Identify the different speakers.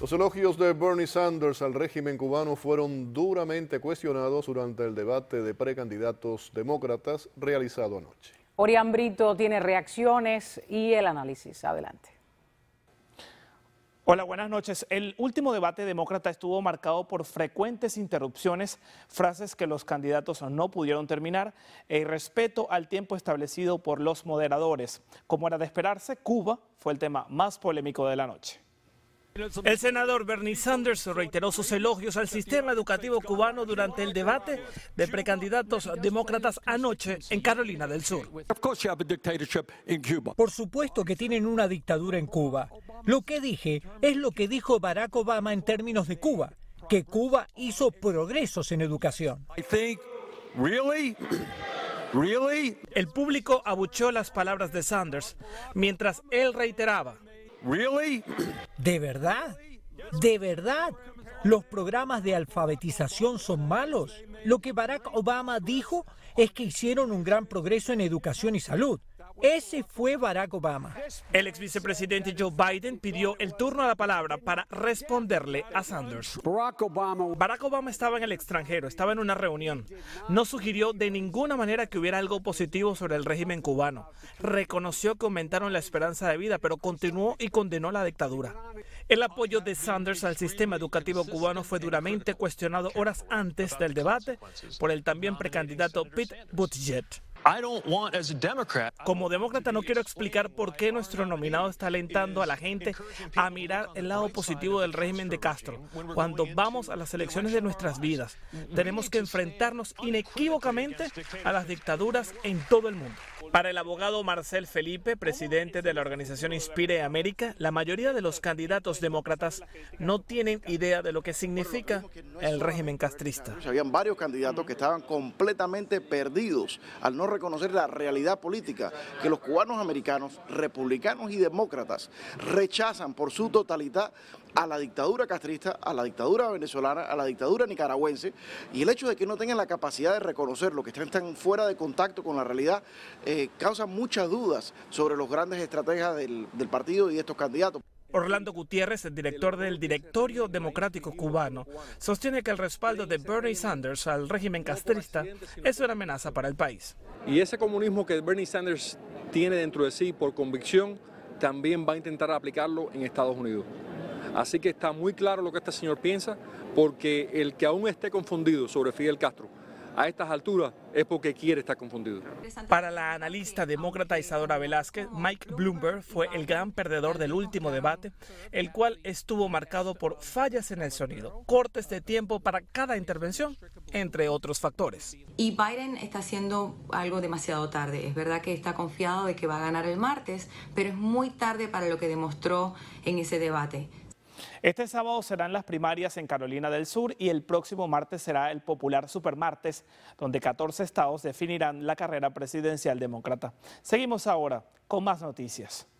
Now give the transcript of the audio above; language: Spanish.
Speaker 1: Los elogios de Bernie Sanders al régimen cubano fueron duramente cuestionados durante el debate de precandidatos demócratas realizado anoche.
Speaker 2: Orián Brito tiene reacciones y el análisis. Adelante.
Speaker 1: Hola, buenas noches. El último
Speaker 3: debate demócrata estuvo marcado por frecuentes interrupciones, frases que los candidatos no pudieron terminar e respeto al tiempo establecido por los moderadores. Como era de esperarse, Cuba fue el tema más polémico de la noche. El senador Bernie Sanders reiteró sus elogios al sistema educativo cubano durante el debate de precandidatos
Speaker 2: demócratas anoche en Carolina del Sur. Por supuesto que tienen una dictadura en Cuba. Lo que dije es lo que dijo Barack Obama en términos de Cuba, que Cuba hizo progresos en educación. El público abuchó las palabras de Sanders mientras él reiteraba ¿De verdad? ¿De verdad? Los programas de alfabetización son malos. Lo que Barack Obama dijo es que hicieron un gran progreso en educación y salud. Ese fue Barack Obama.
Speaker 3: El ex vicepresidente Joe Biden pidió el turno a la palabra para responderle a Sanders. Barack Obama, Barack Obama estaba en el extranjero, estaba en una reunión. No sugirió de ninguna manera que hubiera algo positivo sobre el régimen cubano. Reconoció que aumentaron la esperanza de vida, pero continuó y condenó la dictadura. El apoyo de Sanders al sistema educativo cubano fue duramente cuestionado horas antes del debate por el también precandidato Pete Buttigieg. Como demócrata no quiero explicar por qué nuestro nominado está alentando a la gente a mirar el lado positivo del régimen de Castro. Cuando vamos a las elecciones de nuestras vidas, tenemos que enfrentarnos inequívocamente a las dictaduras en todo el mundo. Para el abogado Marcel Felipe, presidente de la organización Inspire América, la mayoría de los candidatos demócratas no tienen idea de lo que significa el régimen castrista.
Speaker 1: Habían varios candidatos que estaban completamente perdidos al no reconocer la realidad política que los cubanos americanos, republicanos y demócratas rechazan por su totalidad a la dictadura castrista, a la dictadura venezolana, a la dictadura nicaragüense y el hecho de que no tengan la capacidad de reconocerlo, que están fuera de contacto con la realidad, eh, causa muchas dudas sobre los grandes estrategias del, del partido y de estos candidatos.
Speaker 3: Orlando Gutiérrez, el director del Directorio Democrático Cubano, sostiene que el respaldo de Bernie Sanders al régimen castrista
Speaker 2: es una amenaza para el país. Y ese comunismo que Bernie Sanders tiene dentro de sí por convicción, también va a intentar aplicarlo en Estados Unidos. Así que está muy claro lo que este señor piensa, porque el que aún esté confundido sobre Fidel Castro a estas alturas es porque quiere estar confundido. Para
Speaker 3: la analista demócrata Isadora Velázquez, Mike Bloomberg fue el gran perdedor del último debate, el cual estuvo marcado por fallas en el sonido, cortes de tiempo para cada intervención, entre otros factores. Y Biden está haciendo algo demasiado tarde. Es verdad que está confiado de que va a ganar el martes,
Speaker 2: pero es muy tarde para lo que demostró en ese debate.
Speaker 3: Este sábado serán las primarias en Carolina del Sur y el próximo martes será el popular Supermartes, donde 14 estados definirán la carrera presidencial demócrata. Seguimos ahora con más noticias.